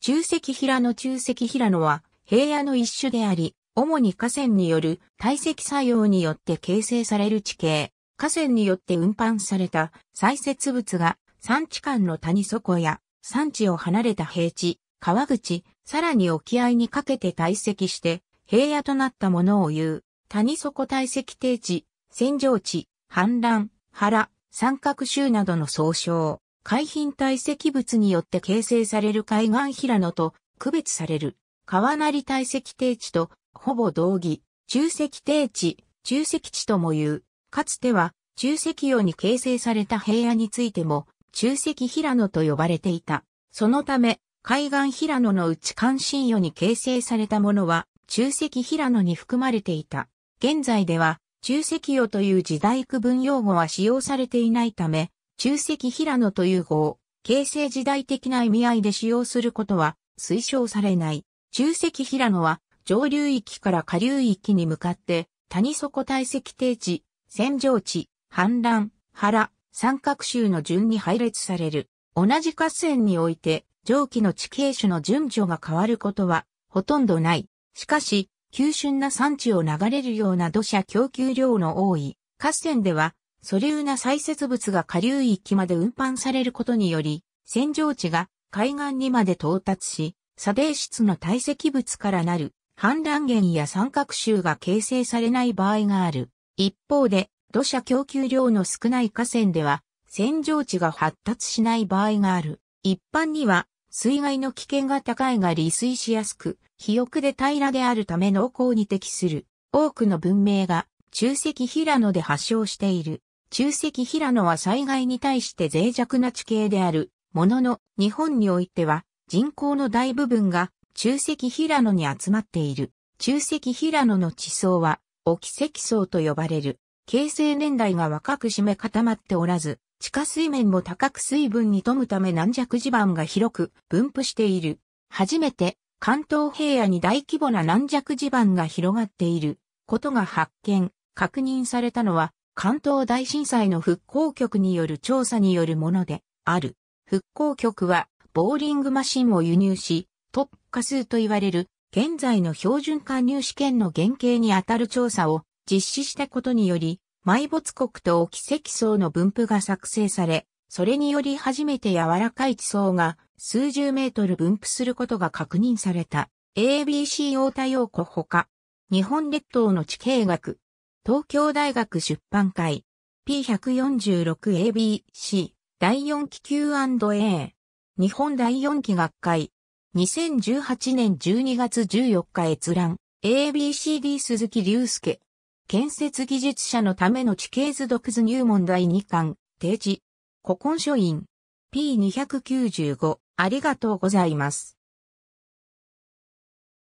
中石平野中石平野は平野の一種であり、主に河川による堆積作用によって形成される地形、河川によって運搬された採雪物が山地間の谷底や山地を離れた平地、川口、さらに沖合にかけて堆積して平野となったものを言う、谷底堆積低地、戦場地、氾濫、原、三角州などの総称。海浜堆積物によって形成される海岸平野と区別される川成堆積低地とほぼ同義、中積低地、中積地とも言う。かつては中積洋に形成された平野についても中積平野と呼ばれていた。そのため海岸平野の内関心洋に形成されたものは中積平野に含まれていた。現在では中積洋という時代区分用語は使用されていないため、中石平野という語を、形成時代的な意味合いで使用することは推奨されない。中石平野は、上流域から下流域に向かって、谷底堆積低地、扇状地、氾濫、原、三角州の順に配列される。同じ河川において、上記の地形種の順序が変わることは、ほとんどない。しかし、急峻な山地を流れるような土砂供給量の多い、河川では、素粒な砕雪物が下流域まで運搬されることにより、洗浄地が海岸にまで到達し、砂泥質の堆積物からなる氾濫源や三角州が形成されない場合がある。一方で、土砂供給量の少ない河川では、洗浄地が発達しない場合がある。一般には、水害の危険が高いが利水しやすく、肥沃で平らであるため濃厚に適する。多くの文明が、中石平野で発祥している。中石平野は災害に対して脆弱な地形である、ものの、日本においては、人口の大部分が中石平野に集まっている。中石平野の地層は、沖石層と呼ばれる。形成年代が若く締め固まっておらず、地下水面も高く水分に富むため軟弱地盤が広く分布している。初めて関東平野に大規模な軟弱地盤が広がっていることが発見、確認されたのは関東大震災の復興局による調査によるものである。復興局は、ボーリングマシンを輸入し、特化数と言われる、現在の標準加入試験の原型にあたる調査を実施したことにより、埋没国と沖積層の分布が作成され、それにより初めて柔らかい地層が数十メートル分布することが確認された ABC 応対応庫ほか、日本列島の地形学、東京大学出版会 P146ABC 第4期 Q&A 日本第4期学会2018年12月14日閲覧 ABCD 鈴木隆介建設技術者のための地形図読図入門第2巻提示古今書院 P295 ありがとうございます。